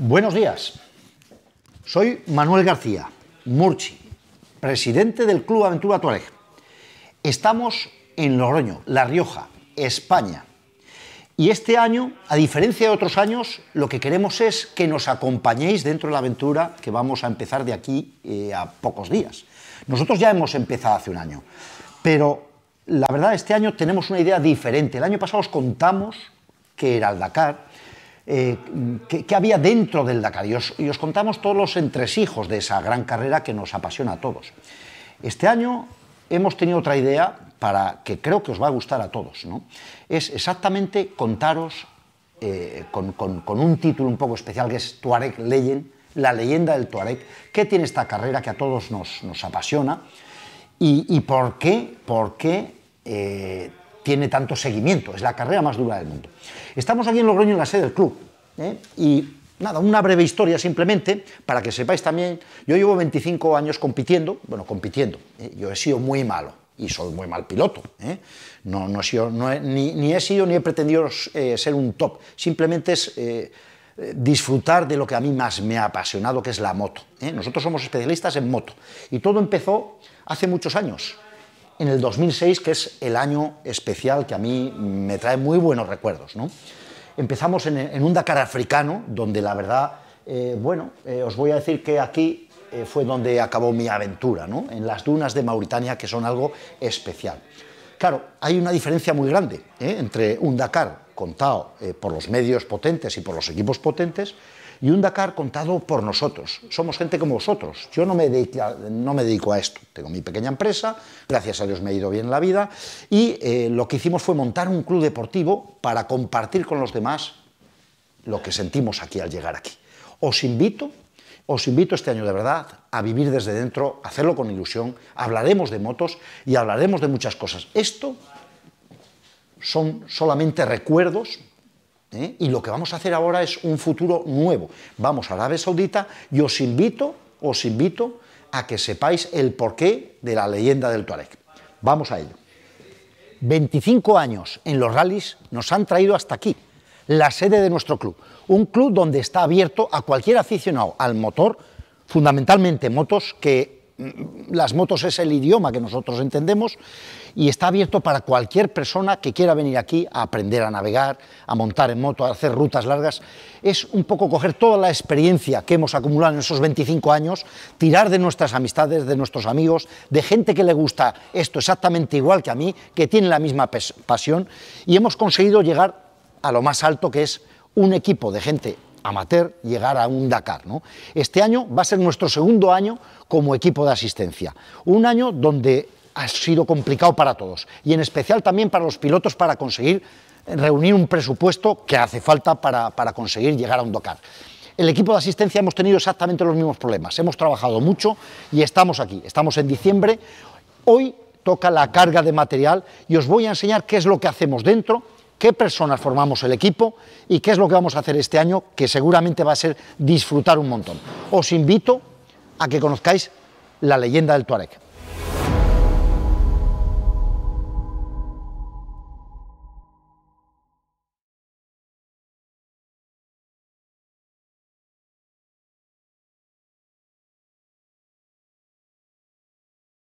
Buenos días. Soy Manuel García, Murchi, presidente del Club Aventura Tuareg. Estamos en Logroño, La Rioja, España. Y este año, a diferencia de otros años, lo que queremos es que nos acompañéis dentro de la aventura que vamos a empezar de aquí eh, a pocos días. Nosotros ya hemos empezado hace un año, pero la verdad este año tenemos una idea diferente. El año pasado os contamos que era el Dakar, eh, qué, había dentro del Dakar y os, contamos todos los entresijos de esa gran carrera que nos apasiona a todos. Este año hemos tenido otra idea para que creo que os va a gustar a todos, ¿no? Es exactamente contaros eh, con, un título un poco especial que es Tuareg Legend, la leyenda del Tuareg, qué tiene esta carrera que a todos nos, apasiona y, por qué, por qué eh, tiene tanto seguimiento. Es la carrera más dura del mundo. Estamos aquí en Logroño, en la sede del club. ¿eh? Y nada, una breve historia simplemente, para que sepáis también, yo llevo 25 años compitiendo, bueno, compitiendo, ¿eh? yo he sido muy malo y soy muy mal piloto, ¿eh? no, no, he ni, he sido ni he pretendido ser un top, simplemente es disfrutar de lo que a mí más me ha apasionado, que es la moto. Nosotros somos especialistas en moto y todo empezó hace muchos años, en el 2006, que es el año especial que a mí me trae muy buenos recuerdos. Empezamos en, un Dakar africano, donde la verdad, eh, bueno, eh, os voy a decir que aquí eh, fue donde acabó mi aventura, ¿no? en las dunas de Mauritania, que son algo especial. Claro, hay una diferencia muy grande entre un Dakar contado por los medios potentes y por los equipos potentes y un Dakar contado por nosotros. Somos gente como vosotros. Yo no me, dedico a, esto. Tengo mi pequeña empresa, gracias a Dios me ha ido bien la vida y eh, lo que hicimos fue montar un club deportivo para compartir con los demás lo que sentimos aquí al llegar aquí. Os invito os invito este año de verdad a vivir desde dentro, a hacerlo con ilusión. Hablaremos de motos y hablaremos de muchas cosas. Esto son solamente recuerdos ¿eh? Y lo que vamos a hacer ahora es un futuro nuevo. Vamos a Arabia Saudita y os invito, os invito a que sepáis el porqué de la leyenda del Tuareg. Vamos a ello. 25 años en los rallies nos han traído hasta aquí, la sede de nuestro club. Un club donde está abierto a cualquier aficionado al motor, fundamentalmente motos que mm, las motos es el idioma que nosotros entendemos y está abierto para cualquier persona que quiera venir aquí a aprender a navegar, a montar en moto, a hacer rutas largas. Es un poco coger toda la experiencia que hemos acumulado en esos 25 años, tirar de nuestras amistades, de nuestros amigos, de gente que le gusta esto exactamente igual que a mí, que tiene la misma pasión y hemos conseguido llegar a lo más alto que es un equipo de gente amateur llegar a un Dakar. Este año va a ser nuestro segundo año como equipo de asistencia, un año donde ha sido complicado para todos y en especial también para los pilotos para conseguir reunir un presupuesto que hace falta para, para conseguir llegar a un Dakar el equipo de asistencia hemos tenido exactamente los mismos problemas. Hemos trabajado mucho y estamos aquí. Estamos en diciembre. Hoy toca la carga de material y os voy a enseñar qué es lo que hacemos dentro qué personas formamos el equipo y qué es lo que vamos a hacer este año, que seguramente va a ser disfrutar un montón. Os invito a que conozcáis la leyenda del Tuareg.